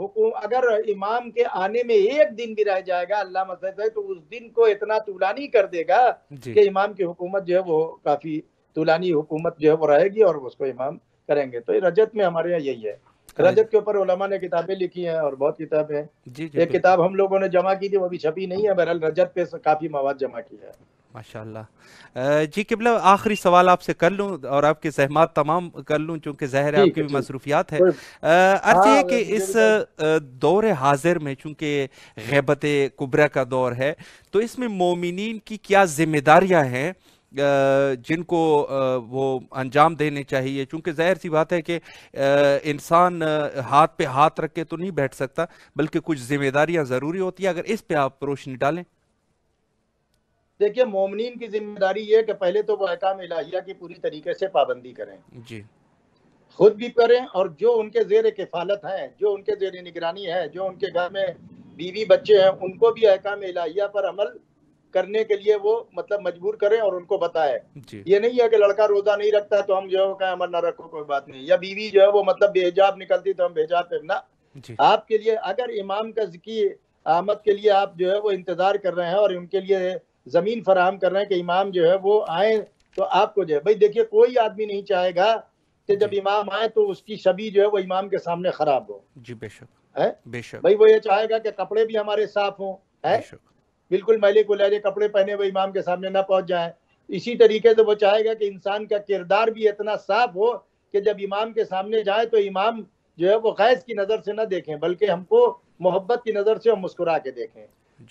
हुकुम अगर इमाम के आने में एक दिन भी रह जाएगा अल्लाह मसद तो उस दिन को इतना तूलानी कर देगा कि इमाम की हुकूमत जो है वो काफी तूलानी हुकूमत जो है वो रहेगी और उसको इमाम करेंगे तो रजत में हमारे यहाँ यही है रजत के ऊपर उलमा ने किताबें लिखी हैं और बहुत किताबें हैं जी एक किताब हम लोगों ने जमा की थी वो भी छपी नहीं है बहरहाल रजत पे काफ़ी मवाद जमा की है माशाल्लाह जी किबला आखिरी सवाल आपसे कर लूं और आपके सहमत तमाम कर लूं चूंकि जहर है आपकी भी मसरूफियात है अर्ज हाँ, ये कि इस दौर हाजिर में चूंकि गैबत कुबरा का दौर है तो इसमें मोमिन की क्या जिम्मेदारियां हैं जिनको वो अंजाम देने चाहिए चूंकि जाहिर सी बात है कि इंसान हाथ पे हाथ रख के तो नहीं बैठ सकता बल्कि कुछ जिम्मेदारियां ज़रूरी होती है अगर इस पे आप रोशनी डालें देखिए मोमिन की जिम्मेदारी ये कि पहले तो वो अहकाम इलाहिया की पूरी तरीके से पाबंदी करें जी खुद भी करें और जो उनके जेर किफालत है जो उनके जेर निगरानी है जो उनके घर में बीवी बच्चे हैं उनको भी अहकाम इलाहिया पर अमल करने के लिए वो मतलब मजबूर करें और उनको बताए ये नहीं है कि लड़का रोजा नहीं रखता तो हम जो है कहें अमर ना रखो कोई बात नहीं या बीवी जो है वो मतलब बेहजाब निकलती तो हम बेहजाब ना आपके लिए अगर इमाम का जिकी आमद के लिए आप जो है वो इंतजार कर रहे हैं और उनके लिए जमीन फराहम कर रहे हैं कि इमाम जो है वो आए तो आपको जो है भाई देखिए कोई आदमी नहीं चाहेगा कि जब इमाम आए तो उसकी छवि जो है वो इमाम के सामने खराब हो जी बेशक है बेशक भाई वो ये चाहेगा कि कपड़े भी हमारे साफ हों है बिल्कुल मैले गुलेरे कपड़े पहने हुए इमाम के सामने ना पहुंच जाए इसी तरीके से वो चाहेगा कि इंसान का किरदार भी इतना साफ हो कि जब इमाम के सामने जाए तो इमाम जो है वो गैस की नज़र से ना देखें बल्कि हमको मोहब्बत की नज़र से हम मुस्कुरा के देखें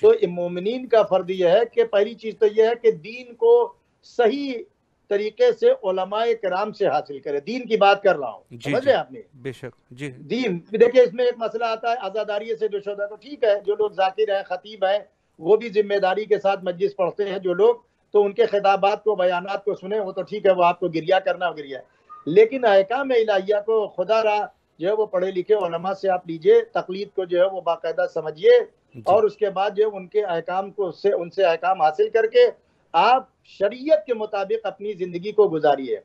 तो मोमिन का फ़र्ज यह है कि पहली चीज़ तो यह है कि दीन को सही तरीके से कराम से हासिल करे दीन की बात कर रहा हूँ समझ रहे आपने बेशक जी दीन देखिए इसमें एक मसला आता है आज़ादारी से जो शोधा तो ठीक है जो लोग जाकिर हैं खतीब हैं वो भी जिम्मेदारी के साथ मजलिस पढ़ते हैं जो लोग तो उनके खिताबात को बयान को सुने वो तो ठीक है वो आपको गिरिया करना गिरिया लेकिन अहकाम इलाहिया को खुदा रहा जो है वो पढ़े लिखे ओलमा से आप लीजिए तकलीद को जो है वो बाकायदा समझिए और उसके बाद जो है उनके अहकाम को उससे उनसे अहकाम हासिल करके आप शरीयत के मुताबिक अपनी जिंदगी को गुजारिए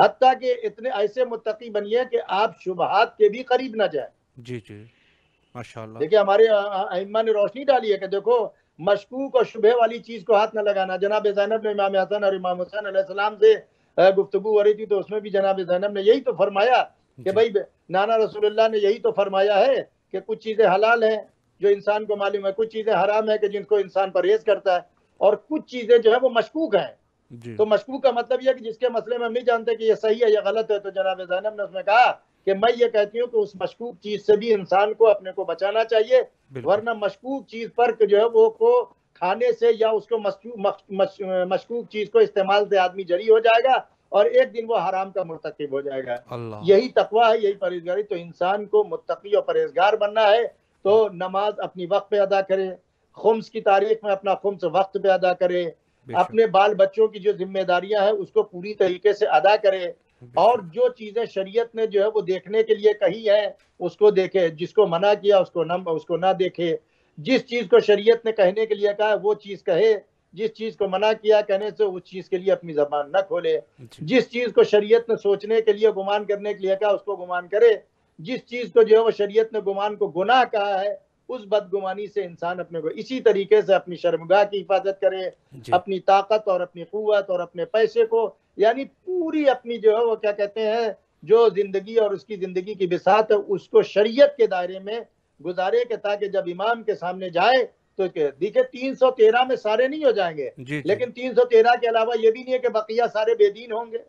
हती कि इतने ऐसे मुतकी बनिए कि आप शुबहत के भी करीब ना जाए जी जी माशाल्लाह देखिए हमारे अम्मा ने रोशनी डाली है कि देखो मशकूक और शुभे वाली चीज़ को हाथ न लगाना जनाब जैनब ने इमाम हसन और इमाम हसन सलाम से गुफ्तु हो रही थी तो उसमें भी जनाब जैनब ने यही तो फरमाया कि भाई नाना रसूलुल्लाह ने यही तो फरमाया है कि कुछ चीज़ें हलाल हैं जो इंसान को मालूम है कुछ चीज़ें हराम है कि जिनको इंसान परहेज करता है और कुछ चीज़ें जो है वो मशकूक है तो मशकूक का मतलब यह कि जिसके मसले में हम नहीं जानते कि यह सही है या गलत है तो जनाब जैनब ने उसमें कहा कि मैं ये कहती हूँ कि उस मशकूक चीज से भी इंसान को अपने को बचाना चाहिए वरना मशकूक चीज पर जो है वो को खाने से या उसको मशकूक चीज को इस्तेमाल से आदमी जरी हो जाएगा और एक दिन वो हराम का मुरतकब हो जाएगा यही तकवा है यही परहेजगारी तो इंसान को मुतकी और परहेजगार बनना है तो नमाज अपनी वक्त पे अदा करे खुम्स की तारीख में अपना खुम्स वक्त पे अदा करे अपने बाल बच्चों की जो जिम्मेदारियां हैं उसको पूरी तरीके से अदा करे और जो चीजें शरीयत ने जो है वो देखने के लिए कही है उसको देखे जिसको मना किया उसको न उसको ना देखे जिस चीज को शरीयत ने कहने के लिए कहा वो चीज कहे जिस चीज को मना किया कहने से उस चीज के लिए अपनी जबान न खोले जिस चीज को शरीयत ने सोचने के लिए गुमान करने के लिए कहा उसको गुमान करे जिस चीज को जो है वो शरीयत ने गुमान को गुनाह कहा है उस बदगुमानी से इंसान अपने को इसी तरीके से अपनी शर्मगाह की हिफाजत करे अपनी ताकत और अपनी कुत और अपने पैसे को यानी पूरी अपनी जो है वो क्या कहते हैं जो जिंदगी और उसकी जिंदगी की बिसात है उसको शरीयत के दायरे में गुजारे के ताकि जब इमाम के सामने जाए तो देखिये तीन सौ तेरह में सारे नहीं हो जाएंगे जी, जी। लेकिन तीन सौ तेरह के अलावा ये भी नहीं है कि बकिया सारे बेदीन होंगे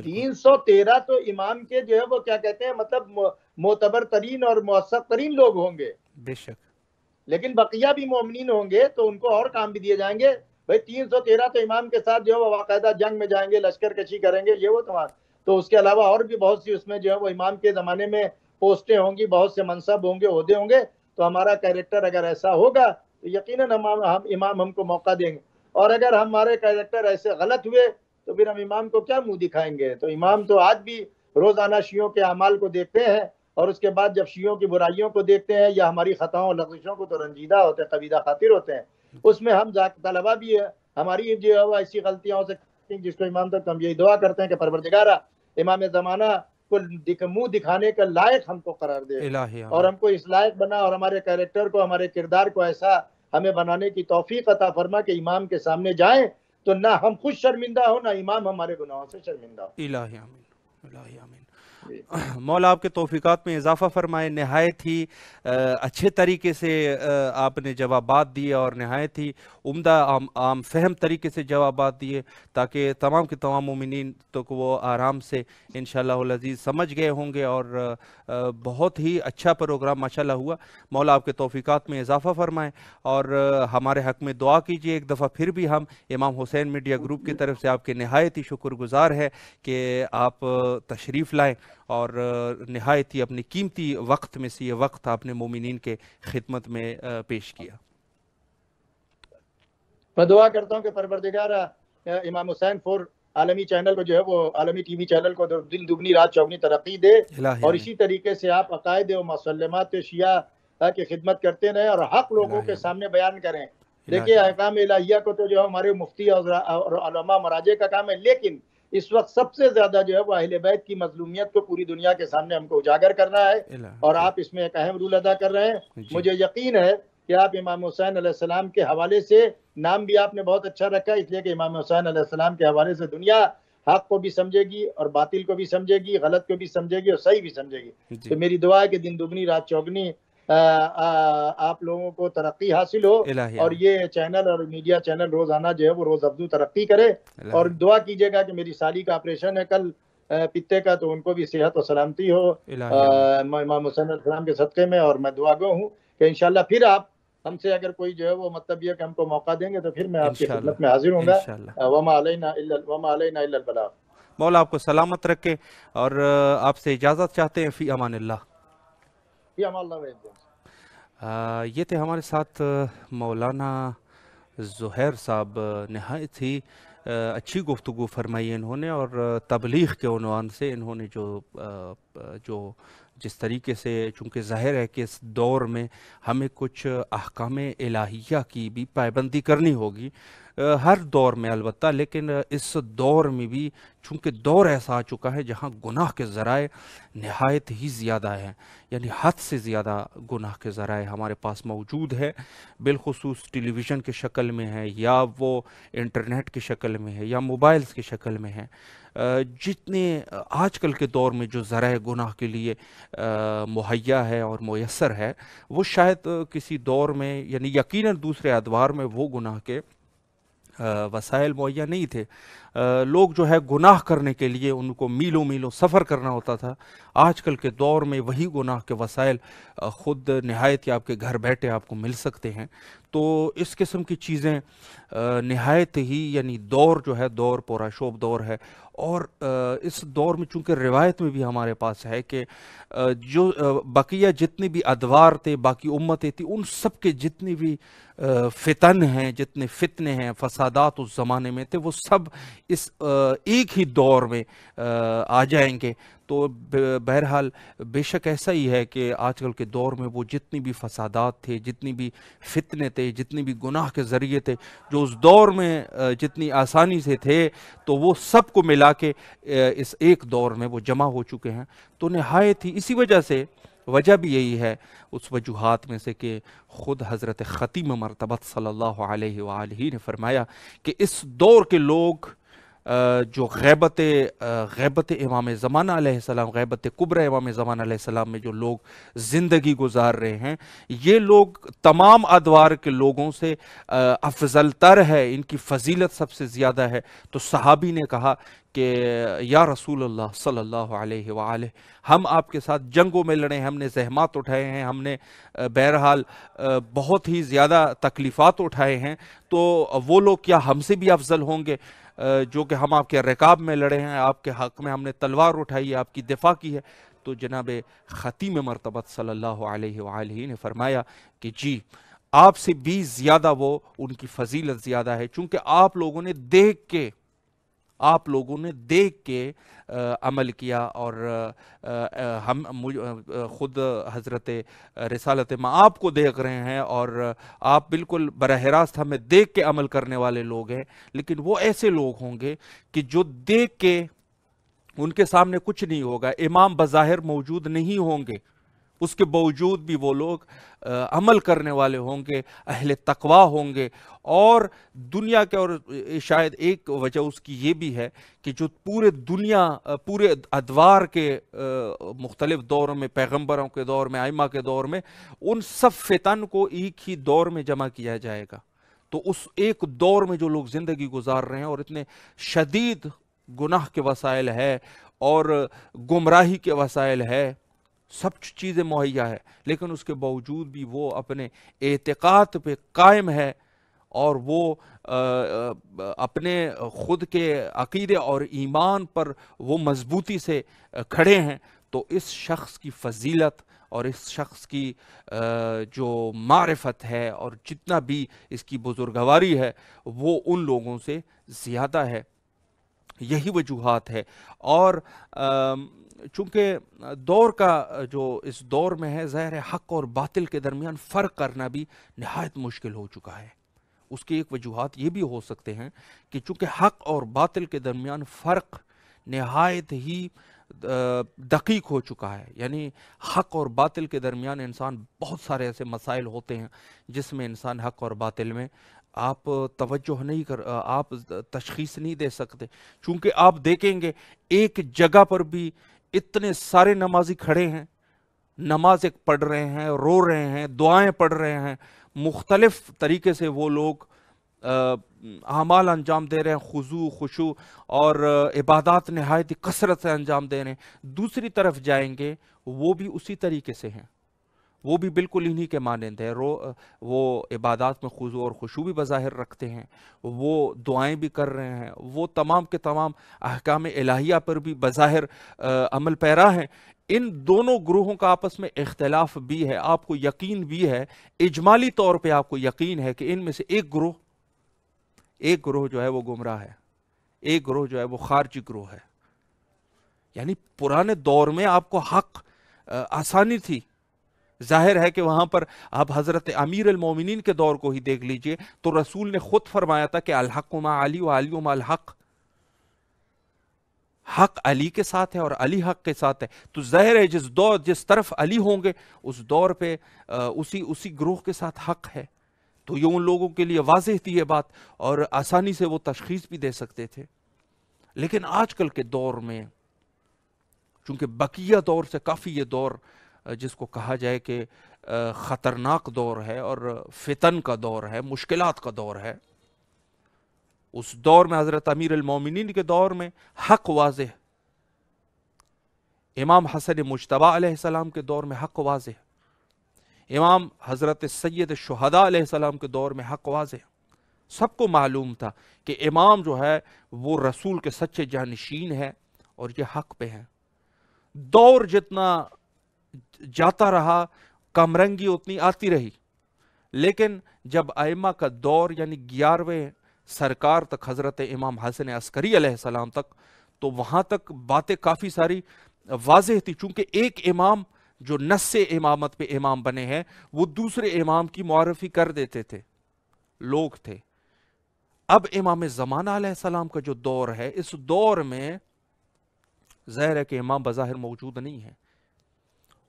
तीन सौ तेरह तो इमाम के जो है वो क्या कहते हैं मतलब मोतबर तरीन और मौसक तरीन लोग होंगे बेशक लेकिन बकिया भी मोमिन होंगे तो उनको और काम भी दिए जाएंगे भाई तीन सौ तेरह तो इमाम के साथ जो है वो बाकायदा जंग में जाएंगे लश्कर कशी करेंगे ये वो तुम्हारा तो उसके अलावा और भी बहुत सी उसमें जो है वो इमाम के ज़माने में पोस्टें होंगी बहुत से मनसब होंगे उहदे होंगे तो हमारा कैरेक्टर अगर ऐसा होगा तो यकीन हम हम इमाम हमको मौका देंगे और अगर हमारे कैरेक्टर ऐसे गलत हुए तो फिर हम इमाम को क्या मुंह दिखाएंगे तो इमाम तो आज भी रोज़ाना शियों के अमाल को देखते हैं और उसके बाद जब शियों की बुराइयों को देखते हैं या हमारी खताओं लजिशों को तो रंजीदा होते हैं कबीदा खातिर होते हैं उसमें हम तलबा भी है हमारी जो है वो ऐसी गलतियाँ हो सकती हैं जिसको इमाम तक तो हम यही दुआ करते हैं कि परवरदिगारा इमाम ज़माना को दिख, मुंह दिखाने का लायक हमको करार दे और हमको इस लायक बना और हमारे कैरेक्टर को हमारे किरदार को ऐसा हमें बनाने की तोफीक अता फरमा के इमाम के सामने जाए तो ना हम खुद शर्मिंदा हो ना इमाम हमारे गुनाहों से शर्मिंदा हो इलाही आमीन इलाही आमीन मौला आपके तोफ़ीक़ात में इजाफ़ा फरमाए नहायत ही अच्छे तरीके से आपने जवाब दिए और नहायत ही उम्दा आम, आम फहम तरीके से जवाब दिए ताकि तमाम के तमाम उमिन तो को वो आराम से इन शजीज़ समझ गए होंगे और बहुत ही अच्छा प्रोग्राम माशा हुआ मौला आपके तोफ़ीक़ात में इजाफ़ा फरमाएँ और हमारे हक़ में दुआ कीजिए एक दफ़ा फिर भी हम इमाम हुसैन मीडिया ग्रुप की तरफ से आपके नहायत ही शुक्रगुजार है कि आप तशरीफ़ लाएँ और नहायत ही अपने कीमती वक्त में से ये वक्त आपने मोमिन के खिदमत में पेश किया मैं दुआ करता हूँ कि परवरदिगार इमाम हुसैन फोर आलमी चैनल को जो है वो आलमी टीवी चैनल को दिल दुगनी रात चौगनी तरक्की दे और इसी तरीके से आप अकायद मसलमत शिया की खिदमत करते रहें और हक लोगों के सामने बयान करें देखिए अहकाम इलाहिया को तो जो है हमारे मुफ्ती और मराजे का काम है लेकिन इस वक्त सबसे ज्यादा जो है वो अहिल बैत की मजलूमियत को पूरी दुनिया के सामने हमको उजागर करना है और आप इसमें एक अहम रोल अदा कर रहे हैं मुझे यकीन है कि आप इमाम हुसैन सलाम के हवाले से नाम भी आपने बहुत अच्छा रखा है इसलिए कि इमाम हुसैन सलाम के हवाले से दुनिया हक को भी समझेगी और बातिल को भी समझेगी गलत को भी समझेगी और सही भी समझेगी तो मेरी दुआ है कि दिन दुगनी रात चौगनी आ, आ, आप लोगों को तरक्की हासिल हो और ये चैनल और मीडिया चैनल रोजाना जो है वो रोज अब्दू तरक्की करे और दुआ कीजिएगा कि मेरी साली का ऑपरेशन है कल पित्ते का तो उनको भी सेहत और सलामती हो इमाम हुसैन के सदक़े में और मैं दुआ गो हूँ कि इनशाला फिर आप हमसे अगर कोई जो है वो मतलब ये कि हमको मौका देंगे तो फिर मैं आपकी खिदमत में हाजिर हूँ वमा वमा बला मौला आपको सलामत रखे और आपसे इजाज़त चाहते हैं फ़ी अमान फ़ी अमान आ, ये थे हमारे साथ मौलाना जहैर साहब नहायत ही अच्छी गुफ्तु फरमाई इन्होंने और तबलीग के उनवान से इन्होंने जो जो जिस तरीके से चूँकि ज़ाहिर है कि इस दौर में हमें कुछ अहकाम इलाहिया की भी पाबंदी करनी होगी हर दौर में अलबत् लेकिन इस दौर में भी चूँकि दौर ऐसा आ चुका है जहाँ गुनाह के ज़राए नहायत ही ज़्यादा हैं यानी हद से ज़्यादा गुनाह के ज़राए हमारे पास मौजूद है बिलखसूस टेलीविज़न के शक्ल में है या वो इंटरनेट की शक्ल में है या मोबाइल्स की शक्ल में है जितने आजकल के दौर में जो ज़रा गुनाह के लिए मुहैया है और मैसर है वो शायद किसी दौर में यानी यकीनन दूसरे अदवार में वो गुनाह के वसाइल मुहैया नहीं थे लोग जो है गुनाह करने के लिए उनको मीलों मीलों सफ़र करना होता था आजकल के दौर में वही गुनाह के वसाइल ख़ुद नहायत या आपके घर बैठे आपको मिल सकते हैं तो इस किस्म की चीज़ें नहायत ही यानी दौर जो है दौर शोब दौर है और इस दौर में चूंकि रिवायत में भी हमारे पास है कि जो बकिया जितने भी अदवार थे बाकी उम्मतें थी उन सब के जितने भी फितन हैं जितने फितने हैं फसादात उस ज़माने में थे वो सब इस एक ही दौर में आ जाएंगे तो बहरहाल बेशक ऐसा ही है कि आजकल के दौर में वो जितनी भी फसादात थे जितनी भी फितने थे जितनी भी गुनाह के ज़रिए थे जो उस दौर में जितनी आसानी से थे तो वो सब को मिला के इस एक दौर में वो जमा हो चुके हैं तो नहायत ही इसी वजह से वजह भी यही है उस वजूहत में से कि ख़ुद हज़रत ख़तीम मरतबत सल्लल्लाहु अलैहि ने फरमाया कि इस दौर के लोग जो गैबत गैबत इमाम ज़मान आसमाम गैबत कुब्र इमाम ज़मान आसमाम में जो लोग ज़िंदगी गुजार रहे हैं ये लोग तमाम अदवार के लोगों से अफजल तर है इनकी फजीलत सबसे ज़्यादा है तो सहाबी ने कहा कि या रसूल अल्लाह सल्लल्लाहु अलैहि वाले हम आपके साथ जंगों में लड़े हैं हमने जहमात उठाए हैं हमने बहरहाल बहुत ही ज़्यादा तकलीफ़ात उठाए हैं तो वो लोग क्या हमसे भी अफजल होंगे जो कि हम आपके रकाब में लड़े हैं आपके हक में हमने तलवार उठाई है आपकी दिफा की है तो जनाब ख़तीम मरतबत सल्ला ने फरमाया कि जी आपसे भी ज़्यादा वो उनकी फजीलत ज़्यादा है चूँकि आप लोगों ने देख के आप लोगों ने देख के आ, अमल किया और आ, हम हम ख़ुद हज़रत रसालत माप आपको देख रहे हैं और आप बिल्कुल बरह रास्त हमें देख के अमल करने वाले लोग हैं लेकिन वो ऐसे लोग होंगे कि जो देख के उनके सामने कुछ नहीं होगा इमाम बज़ाहिर मौजूद नहीं होंगे उसके बावजूद भी वो लोग आ, अमल करने वाले होंगे अहल तकवा होंगे और दुनिया के और शायद एक वजह उसकी ये भी है कि जो पूरे दुनिया पूरे अदवार के मुख्तलिफ दौर में पैगम्बरों के दौर में आयमा के दौर में उन सब फितन को एक ही दौर में जमा किया जाएगा तो उस एक दौर में जो लोग ज़िंदगी गुजार रहे हैं और इतने शदीद गुनाह के वसाइल है और गुमराही के वसाइल है सब चीज़ें मुहैया है लेकिन उसके बावजूद भी वो अपने एतक़ात पे कायम है और वो आ, अपने ख़ुद के अकीदे और ईमान पर वो मजबूती से खड़े हैं तो इस शख्स की फजीलत और इस शख्स की जो मारफत है और जितना भी इसकी बुजुर्गवारी है वो उन लोगों से ज़्यादा है यही वजूहत है और चूंकि दौर का जो इस दौर में है ज़ाहिर हक और बातिल के दरमियान फ़र्क करना भी नहायत मुश्किल हो चुका है उसकी एक वजूहत ये भी हो सकते हैं कि चूंकि हक और बातिल के दरमियान फ़र्क नहायत ही दकीक हो चुका है यानी हक और बातिल के दरमियान इंसान बहुत सारे ऐसे मसाइल होते हैं जिसमें इंसान हक और बातिल में आप तवज्जो नहीं कर आप तशखीस नहीं दे सकते चूंकि आप देखेंगे एक जगह पर भी इतने सारे नमाजी खड़े हैं नमाज एक पढ़ रहे हैं रो रहे हैं दुआएं पढ़ रहे हैं मुख्तलफ तरीके से वो लोग अमाल अंजाम दे रहे हैं खुजू खुशू और इबादत नहायत कसरत से अंजाम दे रहे हैं दूसरी तरफ जाएंगे वो भी उसी तरीके से हैं वो भी बिल्कुल इन्हीं के मानंद है रो वो इबादत में खुजू और खुशू भी बज़ाहिर रखते हैं वो दुआएं भी कर रहे हैं वो तमाम के तमाम अहकाम इलाहिया पर भी बज़ाहिर अमल पैरा हैं इन दोनों ग्रोहों का आपस में इख्तलाफ भी है आपको यकीन भी है इजमाली तौर पर आपको यकीन है कि इनमें से एक ग्रोह एक ग्रोह जो है वो गुमराह है एक ग्रोह जो है वो खारजी ग्रोह है यानी पुराने दौर में आपको हक आसानी थी जाहिर है कि वहां पर आप हजरत अमीर अलमोमिन के दौर को ही देख लीजिए तो रसूल ने खुद फरमाया था कि अलहकुमा अली वलियुम अलहक हक अली के साथ है और अली हक के साथ है तो जहर है जिस दौर जिस तरफ अली होंगे उस दौर पे उसी उसी ग्रोह के साथ हक है तो ये उन लोगों के लिए वाज थी ये बात और आसानी से वो तशखीस भी दे सकते थे लेकिन आजकल के दौर में चूंकि बकिया दौर से काफ़ी ये दौर जिसको कहा जाए कि ख़तरनाक दौर है और फितन का दौर है मुश्किल का दौर है उस दौर में हज़रत अमीर मोमिन के दौर में हक वाज इमाम हसन मुशतबा के दौर में हक वाज इमाम हज़रत सैद शहदा के दौर में हक वाज सबको मालूम था कि इमाम जो है वो रसूल के सच्चे जानशीन है और ये हक पे हैं दौर जितना जाता रहा कमरंगी उतनी आती रही लेकिन जब आयमा का दौर यानी ग्यारहवें सरकार तक हज़रत इमाम हसन अस्करी सलाम तक तो वहाँ तक बातें काफ़ी सारी वाज थी चूँकि एक इमाम जो नस् इमामत पे इमाम बने हैं वो दूसरे इमाम की मारफ़ी कर देते थे लोग थे अब इमाम ज़माना सलाम का जो दौर है इस दौर में जहर है कि इमाम बज़ाहिर मौजूद नहीं है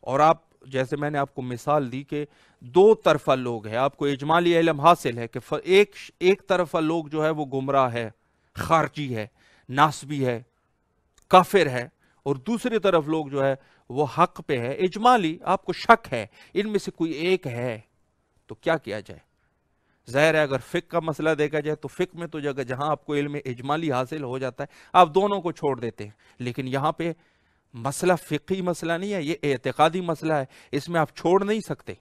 और आप जैसे मैंने आपको मिसाल दी कि दो तरफा लोग है आपको इजमाली इलम हासिल है कि एक एक तरफा लोग जो है वो गुमराह है खारजी है नासबी है काफिर है और दूसरी तरफ लोग जो है वो हक पे है इजमाली आपको शक है इनमें से कोई एक है तो क्या किया जाए जहर है अगर फ़िक का मसला देखा जाए तो फ़िक में तो जगह जहां आपको इल्म इजमाली हासिल हो जाता है आप दोनों को छोड़ देते हैं लेकिन यहाँ पे मसला फ़िकी मसला नहीं है ये एतकादी मसला है इसमें आप छोड़ नहीं सकते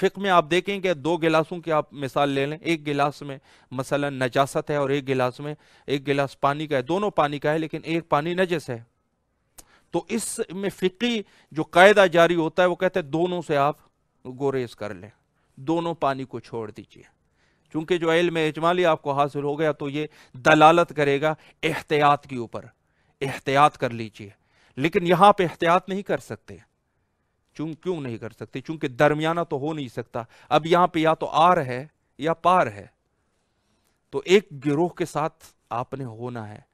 फ़िक में आप देखें कि दो गिलासों की आप मिसाल ले लें एक गिलास में मसला नजासत है और एक गिलास में एक गिलास पानी का है दोनों पानी का है लेकिन एक पानी नजस है तो इसमें फ़िकी जो कायदा जारी होता है वो कहते हैं दोनों से आप गोरेज कर लें दोनों पानी को छोड़ दीजिए चूँकि जो में इजमाली आपको हासिल हो गया तो ये दलालत करेगा एहतियात के ऊपर एहतियात कर लीजिए लेकिन यहां पे एहतियात नहीं कर सकते चूं क्यों नहीं कर सकते चूंकि दरमियाना तो हो नहीं सकता अब यहां पे या तो आर है या पार है तो एक गिरोह के साथ आपने होना है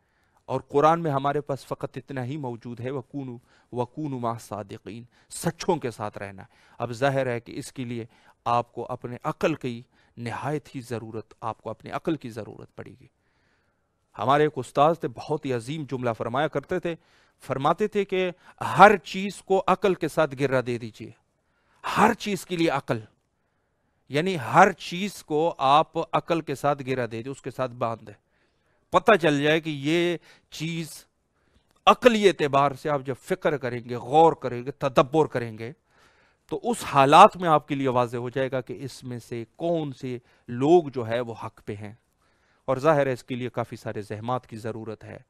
और कुरान में हमारे पास फ़कत इतना ही मौजूद है वकून वकून मा सादिकीन सच्चों के साथ रहना अब जाहिर है कि इसके लिए आपको अपने अकल की नहायत ही ज़रूरत आपको अपने अकल की ज़रूरत पड़ेगी हमारे एक उस्ताद थे बहुत ही अजीम जुमला फरमाया करते थे फरमाते थे कि हर चीज को अकल के साथ गिर्रा दे दीजिए हर चीज के लिए अकल यानी हर चीज को आप अकल के साथ गिरा दे उसके साथ बांध दे पता चल जाए कि ये चीज अकली एतबार से आप जब फिक्र करेंगे गौर करेंगे तदब्बर करेंगे तो उस हालात में आपके लिए वाज हो जाएगा कि इसमें से कौन से लोग जो है वो हक पे हैं और ज़ाहिर है इसके लिए काफ़ी सारे जहमात की ज़रूरत है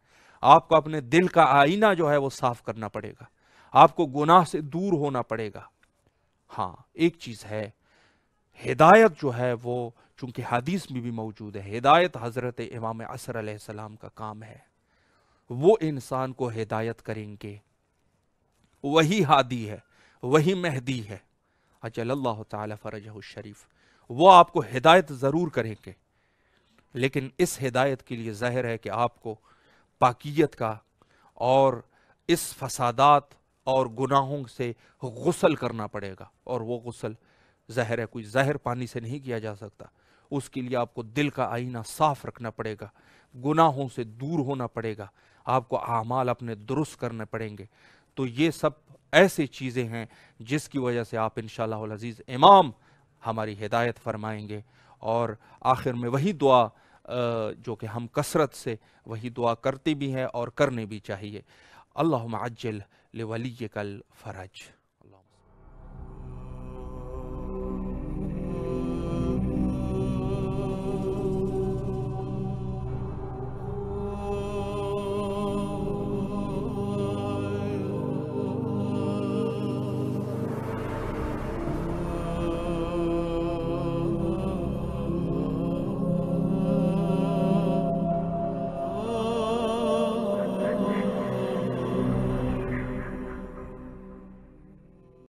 आपको अपने दिल का आईना जो है वो साफ करना पड़ेगा आपको गुनाह से दूर होना पड़ेगा हाँ एक चीज़ है हिदायत जो है वो चूंकि हदीस में भी मौजूद है हिदायत हज़रत इमाम असर सलाम का काम है वो इंसान को हिदायत करेंगे वही हादी है वही मेहदी है अचल अल्लाह तरज शरीफ वो आपको हिदायत ज़रूर करेंगे लेकिन इस हिदायत के लिए ज़ाहिर है कि आपको पाकियत का और इस फसादात और गुनाहों से गसल करना पड़ेगा और वो गसल जहर है कोई जहर पानी से नहीं किया जा सकता उसके लिए आपको दिल का आईना साफ रखना पड़ेगा गुनाहों से दूर होना पड़ेगा आपको आमाल अपने दुरुस्त करने पड़ेंगे तो ये सब ऐसे चीज़ें हैं जिसकी वजह से आप इन शजीज़ इमाम हमारी हिदायत फरमाएंगे और आखिर में वही दुआ जो कि हम कसरत से वही दुआ करते भी हैं और करने भी चाहिए अल्लाह मज्जल ले वली कल फ़रज